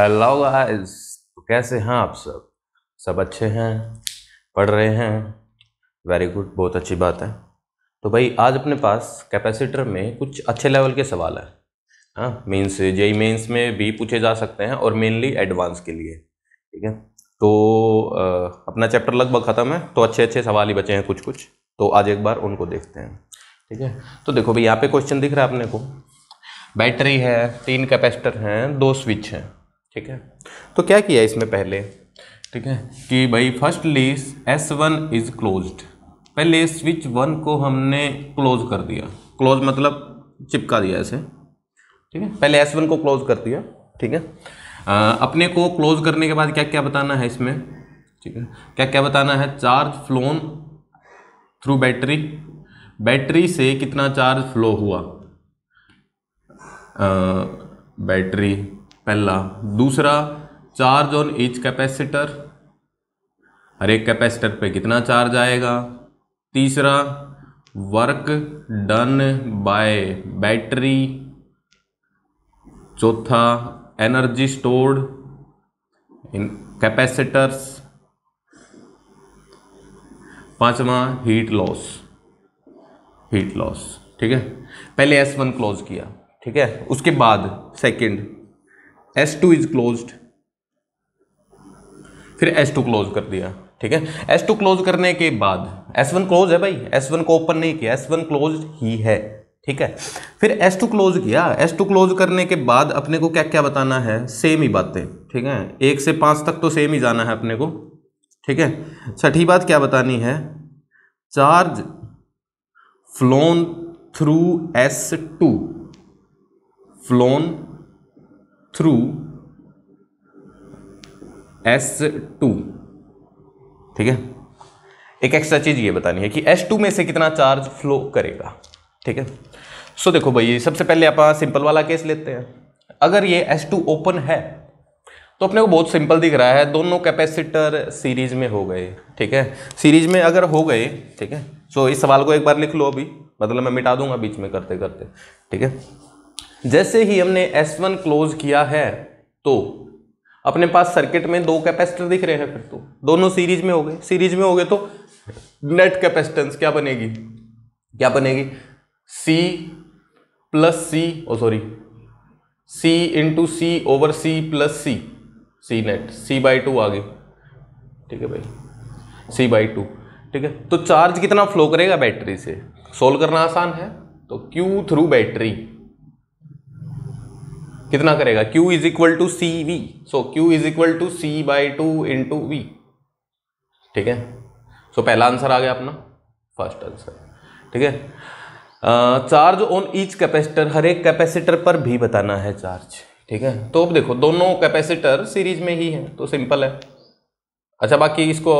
Hello guys तो कैसे हैं आप सब सब अच्छे हैं पढ़ रहे हैं वेरी गुड बहुत अच्छी बात है तो भाई आज अपने पास कैपेसिटर में कुछ अच्छे लेवल के सवाल हैं हाँ मीन्स जेई मेंस में भी पूछे जा सकते हैं और मेनली एडवांस के लिए ठीक है तो आ, अपना चैप्टर लगभग ख़त्म है तो अच्छे अच्छे सवाल ही बचे हैं कुछ कुछ तो आज एक बार उनको देखते हैं ठीक है तो देखो भाई यहाँ पे क्वेश्चन दिख रहा है अपने को बैटरी है तीन कैपेसिटर हैं दो स्विच हैं ठीक है तो क्या किया इसमें पहले ठीक है कि भाई फर्स्ट लीज एस वन इज क्लोज्ड पहले स्विच वन को हमने क्लोज कर दिया क्लोज मतलब चिपका दिया ऐसे ठीक है पहले एस वन को क्लोज कर दिया ठीक है आ, अपने को क्लोज करने के बाद क्या क्या बताना है इसमें ठीक है क्या क्या बताना है charge flown through battery battery से कितना चार्ज फ्लो हुआ आ, बैटरी पहला दूसरा चार्ज ऑन ईच कैपेसिटर हर एक कैपेसिटर पे कितना चार्ज आएगा तीसरा वर्क डन बाय बैटरी चौथा एनर्जी स्टोर्ड इन कैपेसिटर्स पांचवा हीट लॉस हीट लॉस ठीक है पहले एस वन क्लोज किया ठीक है उसके बाद second S two is close फिर एस टू क्लोज कर दिया ठीक है एस टू क्लोज करने के बाद एस वन क्लोज है भाई एस वन को ओपन नहीं किया एस वन क्लोज ही है ठीक है फिर एस टू क्लोज किया एस टू क्लोज करने के बाद अपने को क्या क्या बताना है सेम ही बातें ठीक है एक से पांच तक तो सेम ही जाना है अपने को ठीक है छठी बात क्या बतानी है charge flown through S two flown through S two ठीक है एक एक्स्ट्रा चीज़ ये बतानी है कि एस टू में से कितना चार्ज फ्लो करेगा ठीक है सो देखो भाई सबसे पहले आप सिंपल वाला केस लेते हैं अगर ये एस टू ओपन है तो अपने को बहुत सिंपल दिख रहा है दोनों कैपेसिटर सीरीज में हो गए ठीक है सीरीज में अगर हो गए ठीक है सो इस सवाल को एक बार लिख लो अभी मतलब मैं मिटा दूंगा बीच में करते करते ठीक है जैसे ही हमने S1 क्लोज किया है तो अपने पास सर्किट में दो कैपेसिटर दिख रहे हैं फिर तो दोनों सीरीज में हो गए सीरीज में हो गए तो नेट कैपेसिटेंस क्या बनेगी क्या बनेगी C plus C oh sorry C into C over C plus C C net C by two आगे ठीक है भाई C बाई टू ठीक है तो चार्ज कितना फ्लो करेगा बैटरी से सोल्व करना आसान है तो Q थ्रू बैटरी कितना करेगा Q is equal to C V so Q is equal to C by two into V ठीक है सो so, पहला आंसर आ गया अपना फर्स्ट आंसर ठीक है चार्ज ऑन ईच कैपेसिटर हर एक कैपेसिटर पर भी बताना है चार्ज ठीक है तो अब देखो दोनों कैपेसिटर सीरीज में ही तो है तो सिंपल है अच्छा बाकी इसको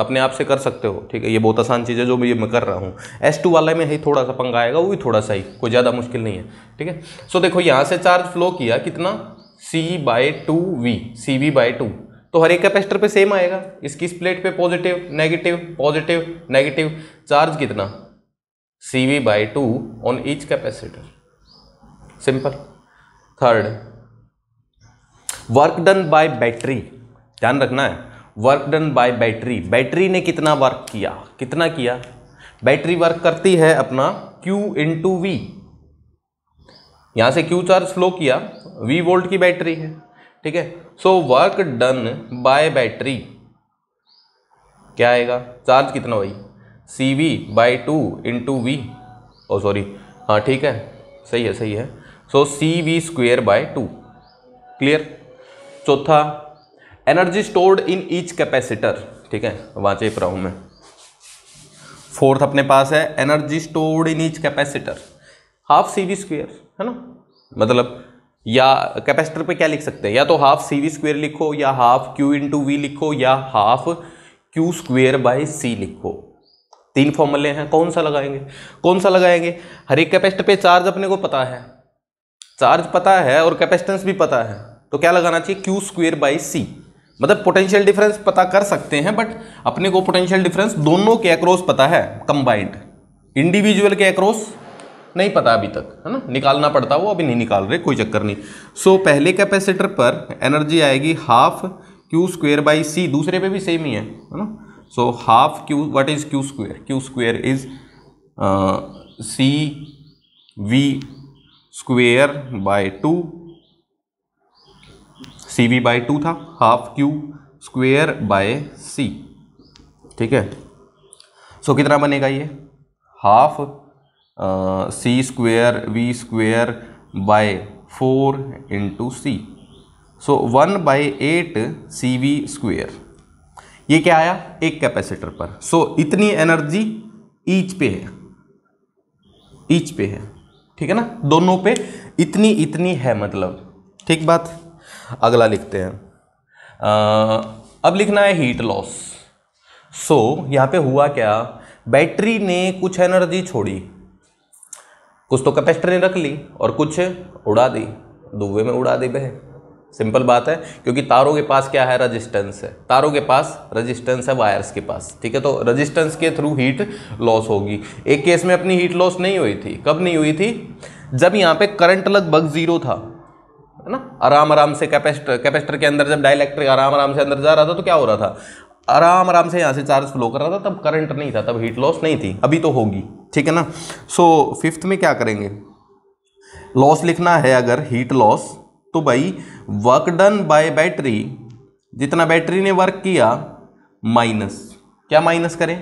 अपने आप से कर सकते हो ठीक है ये बहुत आसान चीज़ है जो ये मैं कर रहा हूँ एस टू वाले में ही थोड़ा सा पंगा आएगा वो भी थोड़ा सा ही कोई ज़्यादा मुश्किल नहीं है ठीक है सो देखो यहाँ से चार्ज फ्लो किया कितना C by two V C V by two तो हर एक कैपेसिटर पे सेम आएगा इसकी इस प्लेट पे positive negative positive negative charge कितना C V by two on each capacitor simple third work done by battery ध्यान रखना है work done by battery battery ने कितना वर्क किया कितना किया बैटरी वर्क करती है अपना Q टू वी यहाँ से Q चार्ज फ्लो किया V वोल्ट की बैटरी है ठीक है so work done by battery क्या आएगा चार्ज कितना भाई C V by two into V oh sorry हाँ ठीक है सही है सही है so C V square by two clear चौथा energy stored in each capacitor ठीक है वाँचे पर हूँ मैं फोर्थ अपने पास है energy stored in each capacitor half C V square है ना मतलब या कैपेसिटर पे क्या लिख सकते हैं या तो हाफ सी वी स्क्वेयर लिखो या half Q into V लिखो या half Q square by C लिखो तीन फॉर्मूले हैं कौन सा लगाएंगे कौन सा लगाएंगे हर एक कैपेसिटर पे चार्ज अपने को पता है चार्ज पता है और कैपेसिटेंस भी पता है तो क्या लगाना चाहिए क्यू स्क्वेयर बाई सी मतलब पोटेंशियल डिफरेंस पता कर सकते हैं बट अपने को पोटेंशियल डिफरेंस दोनों के अक्रॉस पता है कंबाइंड इंडिविजुअल के अक्रॉस नहीं पता अभी तक है ना निकालना पड़ता वो अभी नहीं निकाल रहे कोई चक्कर नहीं सो so, पहले कैपेसिटर पर एनर्जी आएगी half Q square by C दूसरे पे भी सेम ही है है ना so half Q what is Q square Q square is C V square by two C V by two था half Q square by C ठीक है सो so, कितना बनेगा ये half C square V square by four into C so one by eight C V square ये क्या आया एक कैपेसिटर पर सो so, इतनी एनर्जी ईच पे है ईच पे है ठीक है ना दोनों पे इतनी इतनी है मतलब ठीक बात अगला लिखते हैं आ, अब लिखना है हीट लॉस सो यहाँ पे हुआ क्या बैटरी ने कुछ एनर्जी छोड़ी कुछ तो कैपेसिटर ने रख ली और कुछ उड़ा दी दुबे में उड़ा दी बह सिंपल बात है क्योंकि तारों के पास क्या है रजिस्टेंस है तारों के पास रजिस्टेंस है वायर्स के पास ठीक है तो रजिस्टेंस के थ्रू हीट लॉस होगी एक केस में अपनी हीट लॉस नहीं हुई थी कब नहीं हुई थी जब यहाँ पे करंट लगभग ज़ीरो था है ना आराम आराम से कैपेसिटर कैपेसिटर के अंदर जब डायलैक्ट्रिक आराम आराम से अंदर जा रहा था तो क्या हो रहा था आराम आराम से यहाँ से चार्ज फ्लो कर रहा था तब करंट नहीं था तब हीट लॉस नहीं थी अभी तो होगी ठीक है ना सो so, फिफ्थ में क्या करेंगे लॉस लिखना है अगर हीट लॉस तो भाई वर्क डन बाय बैटरी जितना बैटरी ने वर्क किया माइनस क्या माइनस करें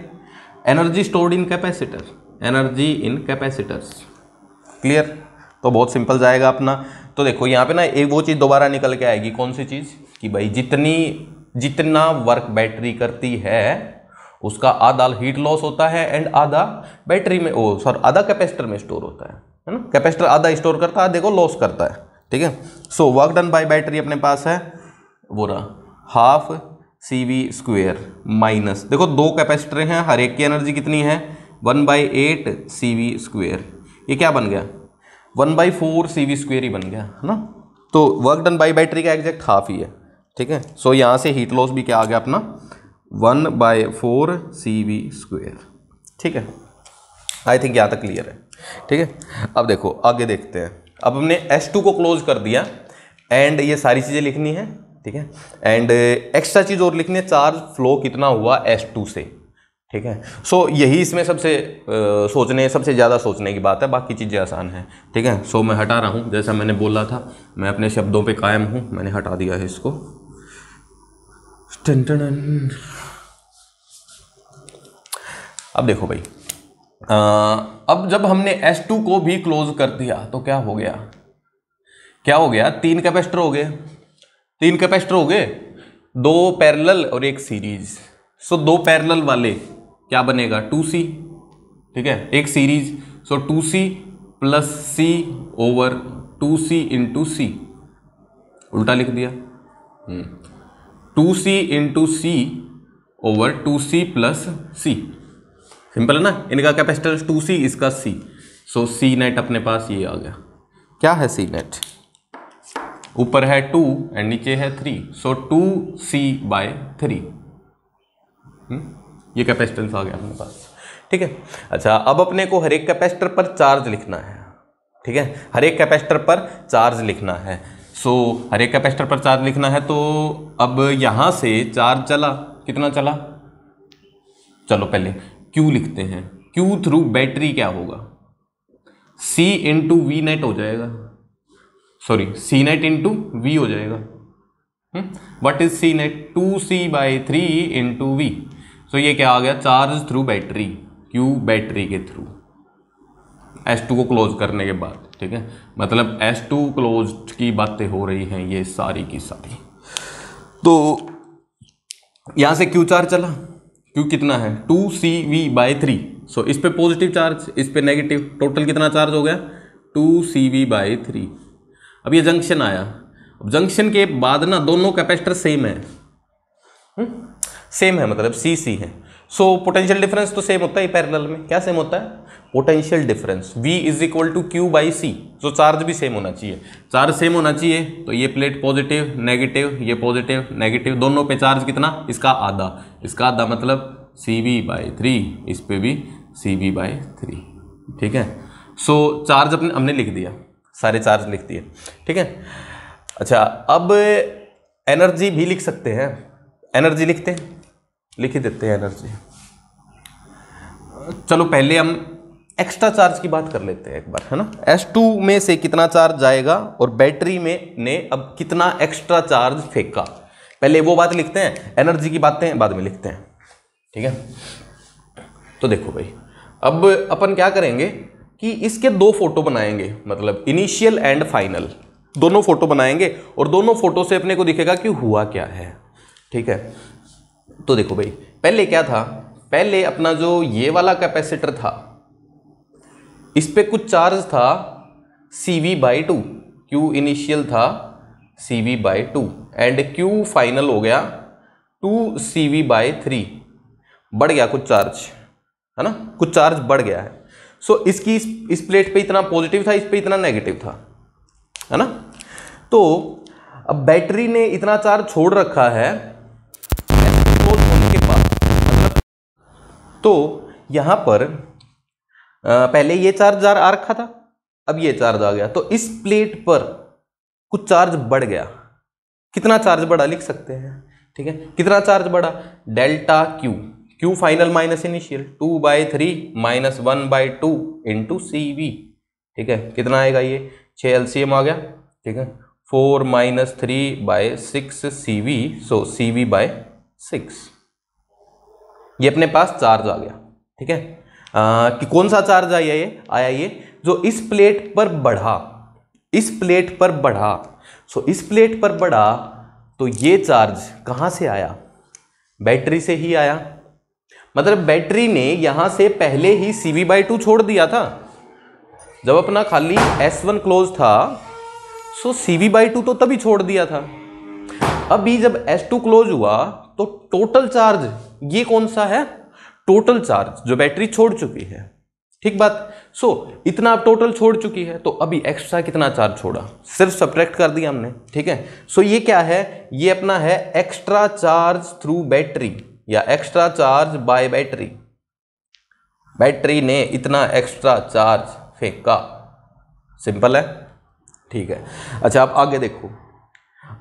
energy stored in capacitor energy in capacitors clear तो बहुत सिंपल जाएगा अपना तो देखो यहाँ पे ना एक वो चीज़ दोबारा निकल के आएगी कौन सी चीज़ कि भाई जितनी जितना वर्क बैटरी करती है उसका आधा हीट लॉस होता है एंड आधा बैटरी में ओ सॉरी आधा कैपेसिटर में स्टोर होता है है ना कैपेसिटर आधा स्टोर करता है आधे को लॉस करता है ठीक है so work done by battery अपने पास है वो रहा half C V square minus देखो दो कैपेसिटर हैं हर एक की एनर्जी कितनी है one by eight C V square ये क्या बन गया one by four C V square ही बन गया है ना तो वर्क डन बाई बैटरी का एग्जैक्ट हाफ ही है ठीक है सो so, यहाँ से हीट लॉस भी क्या आ गया अपना one by four C V square ठीक है आई थिंक यहाँ तक क्लियर है ठीक है अब देखो आगे देखते हैं अब हमने एस टू को क्लोज कर दिया एंड ये सारी चीज़ें लिखनी है ठीक है एंड एक्स्ट्रा चीज़ और लिखनी है चार्ज फ्लो कितना हुआ एस टू से ठीक है सो so, यही इसमें सबसे सोचने सबसे ज़्यादा सोचने की बात है बाकी चीज़ें आसान हैं ठीक है सो so, मैं हटा रहा हूँ जैसा मैंने बोला था मैं अपने शब्दों पे कायम हूँ मैंने हटा दिया है इसको अब देखो भाई आ, अब जब हमने S2 को भी क्लोज कर दिया तो क्या हो गया क्या हो गया तीन कैपेस्टर हो गए तीन कैपेस्टर हो गए दो पैरल और एक सीरीज सो so, दो पैरल वाले क्या बनेगा टू सी ठीक है एक series so two C plus C over two C into C उल्टा लिख दिया two C into C over two C plus C simple है ना इनका कैपेसिटर टू सी इसका सी सो सी नेट अपने पास ये आ गया क्या है सी नेट ऊपर है टू एंड नीचे है three so two C by three ये कैपेसिटेंस आ गया अपने पास ठीक है अच्छा अब अपने को हर एक कैपेसिटर पर चार्ज लिखना है ठीक है हर एक कैपेसिटर पर चार्ज लिखना है सो so, हर एक कैपेसिटर पर चार्ज लिखना है तो अब यहाँ से चार्ज चला कितना चला चलो पहले क्यू लिखते हैं क्यू थ्रू बैटरी क्या होगा सी इंटू वी नेट हो जाएगा sorry C net into V हो जाएगा what is C net two C by three into V so ये क्या आ गया charge through battery Q battery के थ्रू एस टू को क्लोज करने के बाद ठीक है मतलब एस टू क्लोज की बातें हो रही हैं ये सारी की सारी तो यहाँ से क्यू चार्ज चला क्यू कितना है two C V by three so इस पर पॉजिटिव चार्ज इस पर नेगेटिव टोटल कितना चार्ज हो गया two C V by three अब ये जंक्शन आया अब जंक्शन के बाद ना दोनों कैपेसिटर सेम है हम्म? सेम है मतलब सी सी है सो पोटेंशियल डिफरेंस तो सेम होता है पैरेलल में क्या सेम होता है potential difference V is equal to Q by C so charge भी सेम होना चाहिए चार्ज सेम होना चाहिए तो ये प्लेट पॉजिटिव नेगेटिव ये पॉजिटिव नेगेटिव दोनों पे चार्ज कितना इसका आधा इसका आधा मतलब सी वी बाई थ्री इस पर भी सी वी बाई थ्री ठीक है सो so, चार्ज अपने हमने लिख दिया सारे चार्ज लिख दिए ठीक है अच्छा अब एनर्जी भी लिख सकते हैं एनर्जी लिखते हैं लिख ही देते हैं एनर्जी चलो पहले हम एक्स्ट्रा चार्ज की बात कर लेते हैं एक बार है ना टू में से कितना चार्ज जाएगा और बैटरी में ने अब कितना एक्स्ट्रा चार्ज फेंका पहले वो बात लिखते हैं एनर्जी की बातें बाद में लिखते हैं ठीक है तो देखो भाई अब अपन क्या करेंगे कि इसके दो फोटो बनाएंगे मतलब इनिशियल एंड फाइनल दोनों फोटो बनाएंगे और दोनों फोटो से अपने को दिखेगा कि हुआ क्या है ठीक है तो देखो भाई पहले क्या था पहले अपना जो ये वाला कैपेसिटर था इस पर कुछ चार्ज था C V by two Q initial था C V by two and Q final हो गया two C V by three बढ़ गया कुछ चार्ज है ना कुछ चार्ज बढ़ गया है सो so, इसकी इस, इस प्लेट पे इतना पॉजिटिव था इस पे इतना नेगेटिव था है ना तो अब बैटरी ने इतना चार्ज छोड़ रखा है तो यहाँ पर पहले ये चार्ज आ रखा था अब ये चार्ज आ गया तो इस प्लेट पर कुछ चार्ज बढ़ गया कितना चार्ज बढ़ा लिख सकते हैं ठीक है कितना चार्ज बढ़ा delta Q Q final minus initial two by three minus one by two into C V ठीक है कितना आएगा ये छः एम आ गया ठीक है four minus three by six C V so C V by six ये अपने पास चार्ज आ गया ठीक है आ, कि कौन सा चार्ज आया ये आया ये जो इस प्लेट पर बढ़ा इस प्लेट पर बढ़ा सो इस प्लेट पर बढ़ा तो ये चार्ज कहाँ से आया बैटरी से ही आया मतलब बैटरी ने यहाँ से पहले ही सी वी बाई टू छोड़ दिया था जब अपना खाली एस वन क्लोज था so C V by two तो तभी छोड़ दिया था अभी जब एस टू क्लोज हुआ तो टोटल चार्ज ये कौन सा है टोटल चार्ज जो बैटरी छोड़ चुकी है ठीक बात सो so, इतना आप टोटल छोड़ चुकी है तो अभी एक्स्ट्रा कितना चार्ज छोड़ा सिर्फ सब्ट्रैक्ट कर दिया हमने ठीक है सो so, ये क्या है ये अपना है एक्स्ट्रा चार्ज थ्रू बैटरी या extra charge by battery battery ने इतना एक्स्ट्रा चार्ज फेंका सिंपल है ठीक है अच्छा आप आगे देखो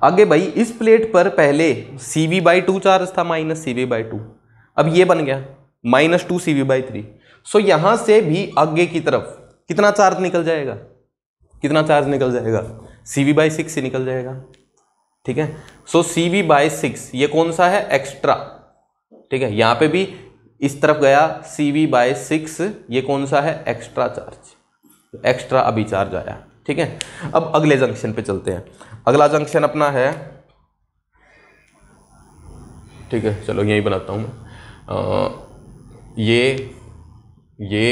आगे भाई इस प्लेट पर पहले C V by two charge था minus C V by two अब ये बन गया minus two C V by three so यहाँ से भी आगे की तरफ कितना चार्ज निकल जाएगा कितना चार्ज निकल जाएगा सी वी बाई सिक्स ही निकल जाएगा ठीक है so C V by six ये कौन सा है एक्स्ट्रा ठीक है यहाँ पे भी इस तरफ गया सी वी बाई सिक्स ये कौन सा है एक्स्ट्रा चार्ज एक्स्ट्रा अभी चार्ज आया ठीक है अब अगले जंक्शन पे चलते हैं अगला जंक्शन अपना है ठीक है चलो यही बनाता हूँ मैं ये ये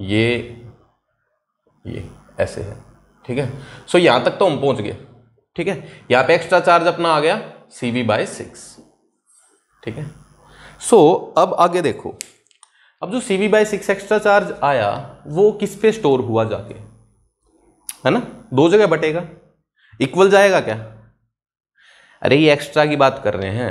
ये ये ऐसे है ठीक है सो यहाँ तक तो हम पहुँच गए ठीक है यहाँ पे एक्स्ट्रा चार्ज अपना आ गया सी वी बाई सिक्स ठीक है सो अब आगे देखो अब जो C V by six extra charge आया वो किस पे स्टोर हुआ जाके है ना दो जगह बटेगा इक्वल जाएगा क्या अरे ये एक्स्ट्रा की बात कर रहे हैं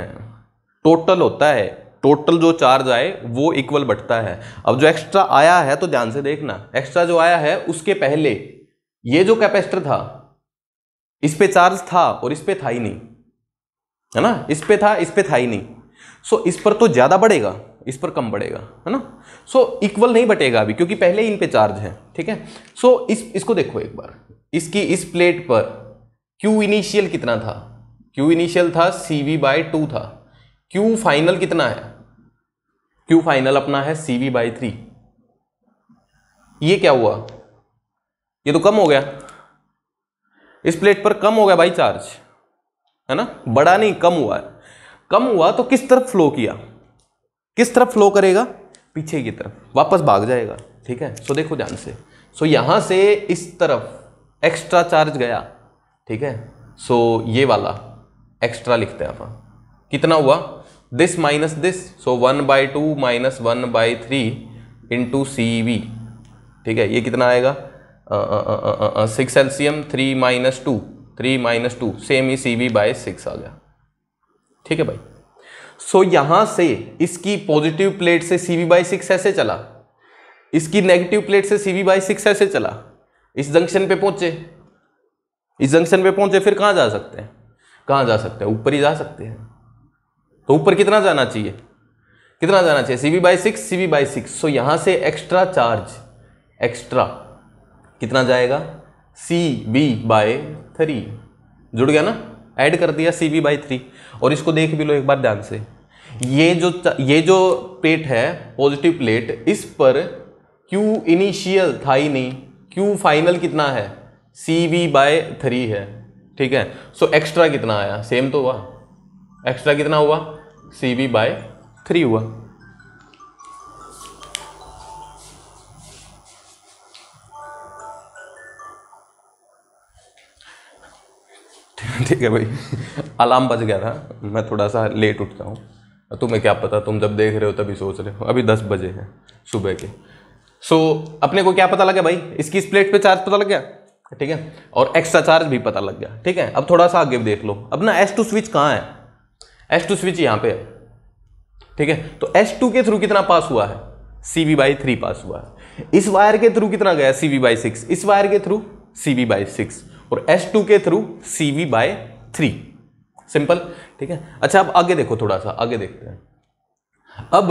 टोटल होता है टोटल जो चार्ज आए वो इक्वल बटता है अब जो एक्स्ट्रा आया है तो ध्यान से देखना एक्स्ट्रा जो आया है उसके पहले ये जो कैपेसिटर था इस पे चार्ज था और इस पे था ही नहीं है ना इस पे था इस पे था ही नहीं सो इस पर तो ज़्यादा बढ़ेगा इस पर कम बढ़ेगा है ना सो so, इक्वल नहीं बटेगा अभी क्योंकि पहले ही इन पे चार्ज है ठीक है सो so, इस इसको देखो एक बार इसकी इस प्लेट पर Q इनिशियल कितना था Q इनिशियल था सी वी बाई टू था Q फाइनल कितना है Q फाइनल अपना है सी वी बाई थ्री ये क्या हुआ ये तो कम हो गया इस प्लेट पर कम हो गया भाई चार्ज है ना बड़ा नहीं कम हुआ है कम हुआ तो किस तरफ फ्लो किया किस तरफ फ्लो करेगा पीछे की तरफ वापस भाग जाएगा ठीक है सो देखो ध्यान से सो यहाँ से इस तरफ एक्स्ट्रा चार्ज गया ठीक है सो ये वाला एक्स्ट्रा लिखते हैं आप कितना हुआ this minus this so one by two minus one by three into C V ठीक है ये कितना आएगा six LCM three minus two three minus two same ही सी वी बाय सिक्स आ गया ठीक है भाई सो यहां से इसकी पॉजिटिव प्लेट से सी वी बाई सिक्स ऐसे चला इसकी नेगेटिव प्लेट से सी वी बाई सिक्स ऐसे चला इस जंक्शन पे पहुंचे इस जंक्शन पे पहुंचे फिर कहाँ जा सकते हैं कहाँ जा सकते हैं ऊपर ही जा सकते हैं तो ऊपर कितना जाना चाहिए कितना जाना चाहिए C V by six C V by six so यहाँ से एक्स्ट्रा चार्ज एक्स्ट्रा कितना जाएगा सी वी बाय थ्री जुड़ गया ना ऐड कर दिया सी वी बाई थ्री और इसको देख भी लो एक बार ध्यान से ये जो ये जो प्लेट है पॉजिटिव प्लेट इस पर Q इनिशियल था ही नहीं Q फाइनल कितना है सी वी बाय थ्री है ठीक है सो so, एक्स्ट्रा कितना आया सेम तो हुआ एक्स्ट्रा कितना हुआ सी वी बाय थ्री हुआ ठीक है भाई अलार्म बज गया था मैं थोड़ा सा लेट उठता हूँ तुम्हें क्या पता तुम जब देख रहे हो तभी सोच रहे हो अभी दस बजे हैं सुबह के सो so, अपने को क्या पता लगा भाई इसकी इस प्लेट पे चार्ज पता लग गया ठीक है और एक्स्ट्रा चार्ज भी पता लग गया ठीक है अब थोड़ा सा आगे देख लो अब ना एस टू स्विच कहाँ है एस टू स्विच यहाँ पे है ठीक है तो एस टू के थ्रू कितना पास हुआ है C V by three pass हुआ है इस वायर के थ्रू कितना गया सी वी बाई सिक्स इस वायर के through C V by six और एस टू के through C V by three simple ठीक है अच्छा अब आगे देखो थोड़ा सा आगे देखते हैं अब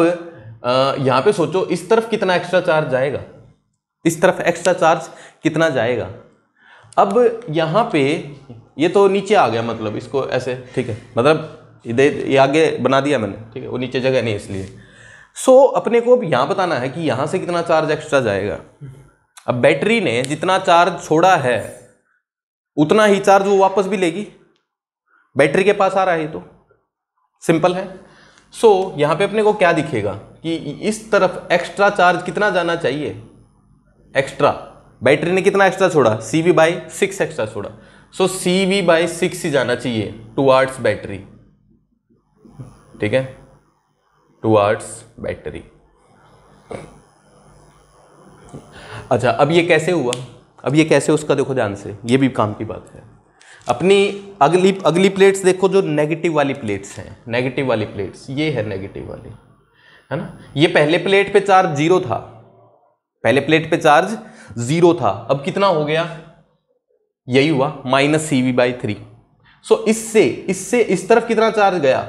यहाँ पे सोचो इस तरफ कितना एक्स्ट्रा चार्ज जाएगा इस तरफ एक्स्ट्रा चार्ज कितना जाएगा अब यहाँ पे ये तो नीचे आ गया मतलब इसको ऐसे ठीक है मतलब ये आगे बना दिया मैंने ठीक है वो नीचे जगह नहीं इसलिए सो so, अपने को अब यहाँ बताना है कि यहाँ से कितना चार्ज एक्स्ट्रा जाएगा अब बैटरी ने जितना चार्ज छोड़ा है उतना ही चार्ज वो वापस भी लेगी बैटरी के पास आ रहा है तो सिंपल है सो so, यहाँ पे अपने को क्या दिखेगा कि इस तरफ एक्स्ट्रा चार्ज कितना जाना चाहिए एक्स्ट्रा बैटरी ने कितना एक्स्ट्रा छोड़ा C V by six extra छोड़ा so C V by six ही जाना चाहिए टू आर्ट्स बैटरी ठीक है टू आर्ट्स बैटरी अच्छा अब ये कैसे हुआ अब ये कैसे उसका देखो ध्यान से ये भी काम की बात है अपनी अगली अगली प्लेट्स देखो जो नेगेटिव वाली प्लेट्स हैं नेगेटिव वाली प्लेट्स ये है नेगेटिव वाली है ना ये पहले प्लेट पे चार्ज जीरो था पहले प्लेट पे चार्ज जीरो था अब कितना हो गया यही हुआ minus C V by three so इससे इससे इस तरफ कितना चार्ज गया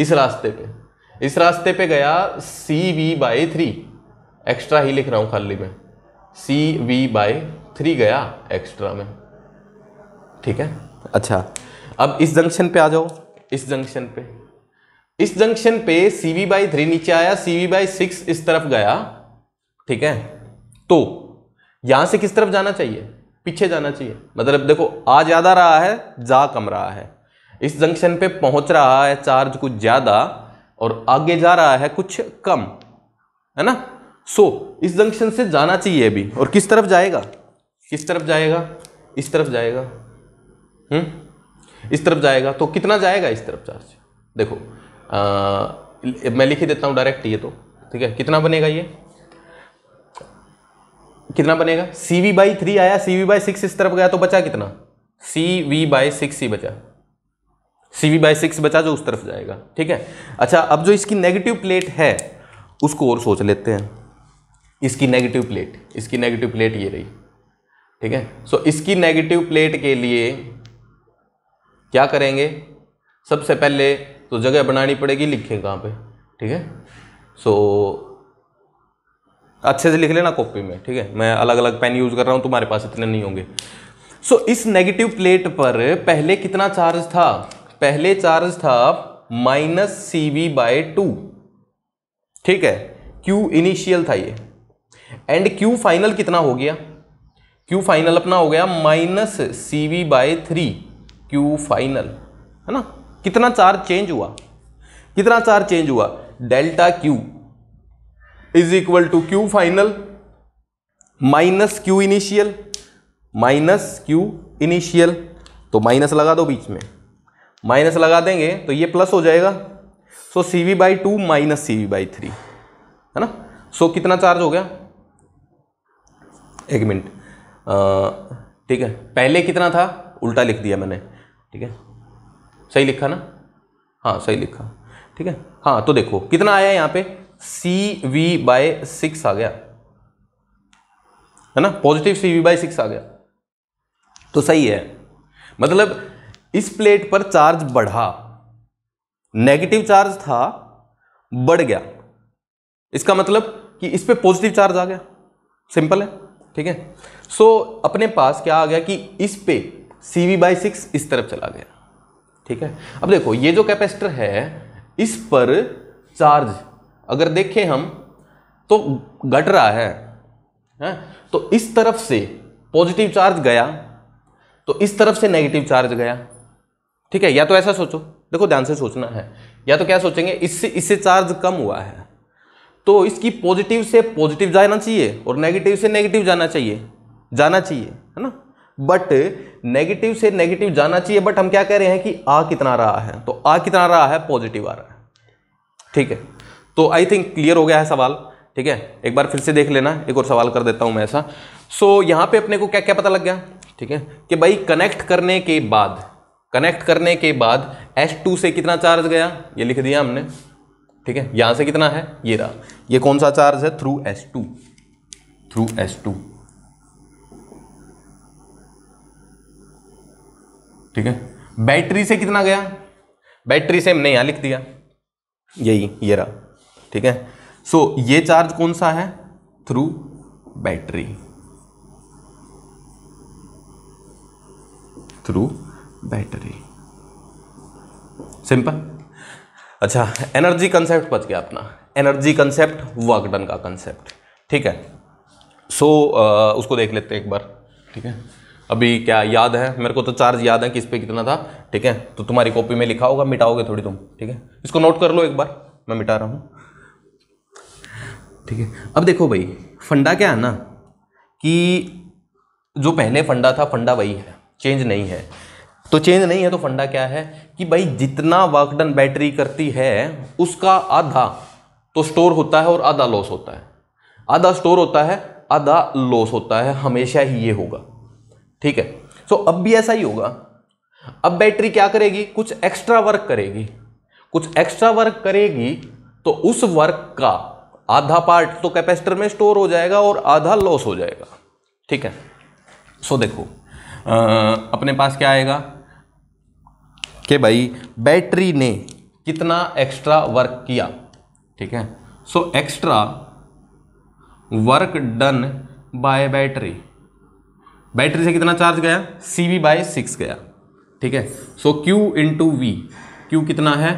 इस रास्ते पे इस रास्ते पे गया C V by three extra ही लिख रहा हूं खाली में सी वी बाई थ्री गया एक्स्ट्रा में ठीक है अच्छा अब इस जंक्शन पे आ जाओ इस जंक्शन पे इस जंक्शन पे सी वी बाई थ्री नीचे आया सी वी बाई सिक्स इस तरफ गया ठीक है तो यहां से किस तरफ जाना चाहिए पीछे जाना चाहिए मतलब देखो आ ज़्यादा रहा है जा कम रहा है इस जंक्शन पे पहुंच रहा है चार्ज कुछ ज़्यादा और आगे जा रहा है कुछ कम है ना सो so, इस जंक्शन से जाना चाहिए अभी और किस तरफ जाएगा किस तरफ जाएगा इस तरफ जाएगा हुँ? हम्म? इस तरफ जाएगा तो कितना जाएगा इस तरफ चार्ज देखो आ, मैं लिख ही देता हूँ डायरेक्ट ये तो ठीक है कितना बनेगा ये कितना बनेगा सी वी बाई थ्री आया सी वी बाई सिक्स इस तरफ गया तो बचा कितना सी वी बाई सिक्स ही बचा सी वी बाई सिक्स बचा जो उस तरफ जाएगा ठीक है अच्छा अब जो इसकी नेगेटिव प्लेट है उसको और सोच लेते हैं इसकी नेगेटिव प्लेट इसकी नेगेटिव प्लेट ये रही ठीक है सो so, इसकी नेगेटिव प्लेट के लिए क्या करेंगे सबसे पहले तो जगह बनानी पड़ेगी लिखे कहाँ पे ठीक है सो अच्छे से लिख लेना कॉपी में ठीक है मैं अलग अलग पेन यूज़ कर रहा हूँ तुम्हारे पास इतने नहीं होंगे सो so, इस नेगेटिव प्लेट पर पहले कितना चार्ज था पहले चार्ज था minus C V by two ठीक है क्यू इनिशियल था ये एंड क्यू फाइनल कितना हो गया क्यू फाइनल अपना हो गया minus C V by three Q final है ना कितना चार्ज चेंज हुआ कितना चार्ज चेंज हुआ delta Q is equal to Q final minus Q initial minus Q initial तो माइनस लगा दो बीच में माइनस लगा देंगे तो ये प्लस हो जाएगा so C V by two minus C V by three है ना सो so, कितना चार्ज हो गया एक मिनट ठीक है पहले कितना था उल्टा लिख दिया मैंने ठीक है सही लिखा ना हाँ सही लिखा ठीक है हाँ तो देखो कितना आया यहाँ पे सी वी बाय सिक्स आ गया है ना positive C V by six आ गया तो सही है मतलब इस प्लेट पर चार्ज बढ़ा नेगेटिव चार्ज था बढ़ गया इसका मतलब कि इस पर पॉजिटिव चार्ज आ गया सिंपल है ठीक है सो अपने पास क्या आ गया कि इस पे सी वी बाई सिक्स इस तरफ चला गया ठीक है अब देखो ये जो कैपेसिटर है इस पर चार्ज अगर देखें हम तो घट रहा है, हैं तो इस तरफ से पॉजिटिव चार्ज गया तो इस तरफ से नेगेटिव चार्ज गया ठीक है या तो ऐसा सोचो देखो ध्यान से सोचना है या तो क्या सोचेंगे इससे इससे चार्ज कम हुआ है तो इसकी पॉजिटिव से पॉजिटिव जाना चाहिए और नेगेटिव से नेगेटिव जाना चाहिए जाना चाहिए है ना बट नेगेटिव से नेगेटिव जाना चाहिए बट हम क्या कह रहे हैं कि आ कितना रहा है तो आ कितना रहा है पॉजिटिव आ रहा है ठीक है तो आई थिंक क्लियर हो गया है सवाल ठीक है एक बार फिर से देख लेना एक और सवाल कर देता हूं मैं ऐसा सो so, यहां पे अपने को क्या क्या पता लग गया ठीक है कि भाई कनेक्ट करने के बाद कनेक्ट करने के बाद टू से कितना चार्ज गया ये लिख दिया हमने ठीक है यहां से कितना है ये रहा ये कौन सा चार्ज है through two through S two ठीक है बैटरी से कितना गया बैटरी से हमने यहाँ लिख दिया यही ये रहा ठीक है सो so, ये चार्ज कौन सा है through battery through battery simple अच्छा एनर्जी कंसेप्ट बच गया अपना एनर्जी कंसेप्ट वर्क डन का कंसेप्ट ठीक है सो so, उसको देख लेते हैं एक बार ठीक है अभी क्या याद है मेरे को तो चार्ज याद है कि इस पर कितना था ठीक है तो तुम्हारी कॉपी में लिखा होगा मिटाओगे थोड़ी तुम ठीक है इसको नोट कर लो एक बार मैं मिटा रहा हूँ ठीक है अब देखो भाई फंडा क्या है ना कि जो पहले फंडा था फंडा वही है चेंज नहीं है तो चेंज नहीं है तो फंडा क्या है कि भाई जितना वर्क डन बैटरी करती है उसका आधा तो स्टोर होता है और आधा लॉस होता है आधा स्टोर होता है आधा लॉस होता है हमेशा ही ये होगा ठीक है सो अब भी ऐसा ही होगा अब बैटरी क्या करेगी कुछ एक्स्ट्रा वर्क करेगी कुछ एक्स्ट्रा वर्क करेगी तो उस वर्क का आधा पार्ट तो कैपेसिटर में स्टोर हो जाएगा और आधा लॉस हो जाएगा ठीक है सो देखो आ, अपने पास क्या आएगा कि भाई बैटरी ने कितना एक्स्ट्रा वर्क किया ठीक है so extra work done by battery battery से कितना चार्ज गया सी वी बाई सिक्स गया ठीक है so Q into V Q कितना है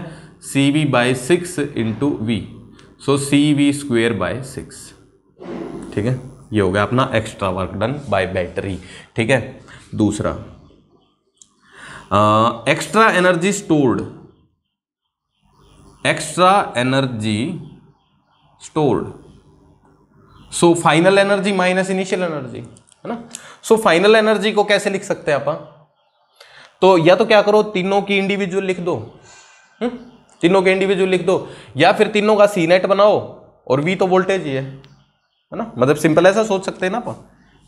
C V by six into V so C V square by six ठीक है ये हो गया अपना extra work done by battery ठीक है दूसरा extra energy stored extra energy stored so final energy minus initial energy है ना सो फाइनल एनर्जी को कैसे लिख सकते हैं आप तो या तो क्या करो तीनों की इंडिविजुअल लिख दो हुँ? हम्म? तीनों के इंडिविजुअल लिख दो या फिर तीनों का सी नेट बनाओ और वी तो वोल्टेज ही है है ना मतलब सिंपल ऐसा सोच सकते हैं ना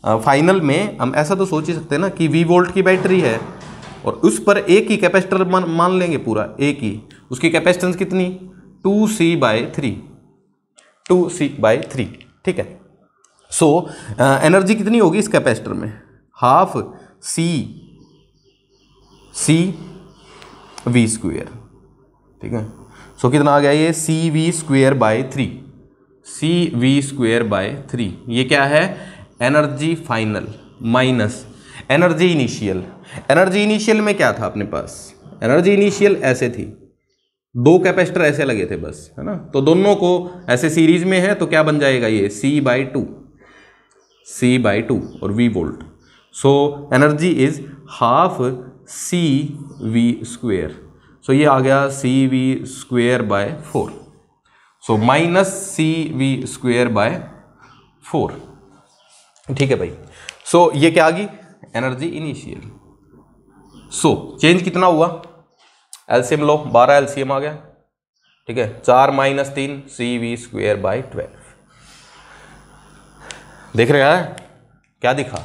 आप फाइनल में हम ऐसा तो सोच ही सकते हैं ना कि वी वोल्ट की बैटरी है और उस पर एक ही कैपेसिटर मान, मान लेंगे पूरा एक ही उसकी कैपेसिटेंस कितनी two C by three two C by three ठीक है सो एनर्जी uh, कितनी होगी इस कैपेसिटर में half C C V square ठीक है सो so, कितना आ गया ये C V square by three C V square by three ये क्या है energy final minus energy initial energy initial में क्या था अपने पास एनर्जी इनिशियल ऐसे थी दो कैपेसिटर ऐसे लगे थे बस है ना तो दोनों को ऐसे सीरीज में है तो क्या बन जाएगा ये C by two C by two और V volt so energy is half C V square so ये आ गया C V square by four so minus C V square by four ठीक है भाई सो so, ये क्या आ गई एनर्जी इनिशियल सो चेंज कितना हुआ एलसीएम लो बारह एलसीएम आ गया ठीक है चार माइनस तीन C V square by twelve देख रहे हैं क्या दिखा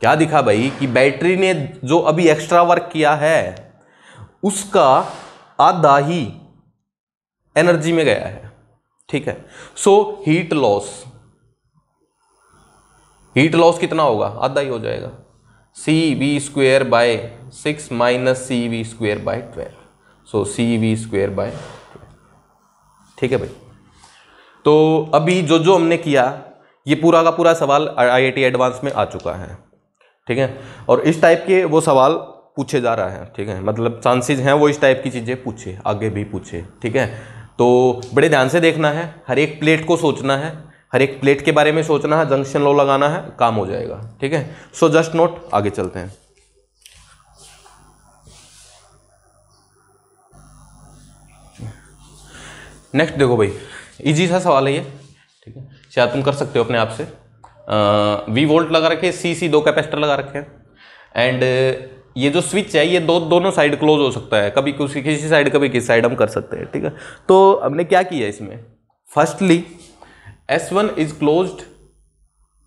क्या दिखा भाई कि बैटरी ने जो अभी एक्स्ट्रा वर्क किया है उसका आधा ही एनर्जी में गया है ठीक है so heat loss heat loss कितना होगा आधा ही हो जाएगा C V square by six minus C V square by twelve so C V square by ठीक है भाई तो अभी जो जो हमने किया ये पूरा का पूरा सवाल आईआईटी एडवांस में आ चुका है ठीक है और इस टाइप के वो सवाल पूछे जा रहा है ठीक है मतलब चांसेज हैं वो इस टाइप की चीज़ें पूछे आगे भी पूछे ठीक है तो बड़े ध्यान से देखना है हर एक प्लेट को सोचना है हर एक प्लेट के बारे में सोचना है जंक्शन लो लगाना है काम हो जाएगा ठीक है सो जस्ट नोट आगे चलते हैं नेक्स्ट देखो भाई इजी सा सवाल है ये ठीक है शायद तुम कर सकते हो अपने आप से वी वोल्ट लगा रखे सी सी दो कैपेसिटर लगा रखे हैं एंड ये जो स्विच है ये दो दोनों साइड क्लोज हो सकता है कभी किसी किसी साइड कभी किसी साइड हम कर सकते हैं ठीक है तो हमने क्या किया इसमें firstly S one is close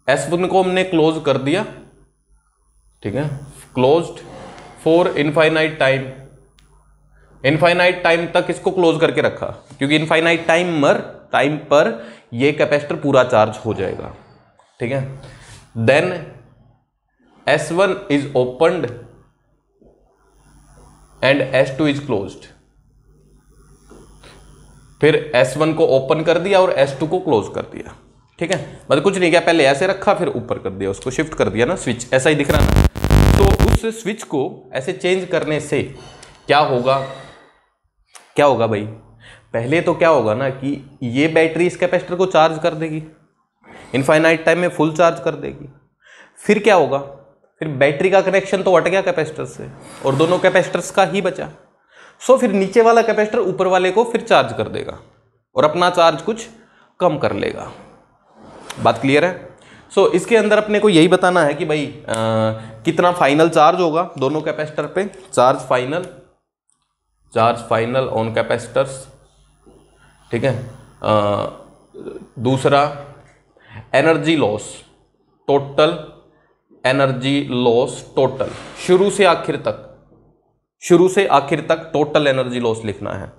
S one को हमने क्लोज कर दिया ठीक है close for infinite time infinite time तक इसको क्लोज करके रखा क्योंकि इनफाइनाइट टाइम मर टाइम पर ये कैपेसिटर पूरा चार्ज हो जाएगा ठीक है then S one is opened and S two is close फिर एस वन को ओपन कर दिया और एस टू को क्लोज कर दिया ठीक है मतलब कुछ नहीं किया पहले ऐसे रखा फिर ऊपर कर दिया उसको शिफ्ट कर दिया ना स्विच ऐसा ही दिख रहा ना तो उस स्विच को ऐसे चेंज करने से क्या होगा क्या होगा भाई पहले तो क्या होगा ना कि ये बैटरी इस कैपेसिटर को चार्ज कर देगी इनफाइनाइट टाइम में फुल चार्ज कर देगी फिर क्या होगा फिर बैटरी का कनेक्शन तो हट गया कैपेसिटर से और दोनों कैपेसिटर्स का ही बचा सो फिर नीचे वाला कैपेसिटर ऊपर वाले को फिर चार्ज कर देगा और अपना चार्ज कुछ कम कर लेगा बात क्लियर है सो so, इसके अंदर अपने को यही बताना है कि भाई आ, कितना फाइनल चार्ज होगा दोनों कैपेसिटर पे charge final charge final on capacitors ठीक है दूसरा energy loss total energy loss total शुरू से आखिर तक शुरू से आखिर तक टोटल एनर्जी लॉस लिखना है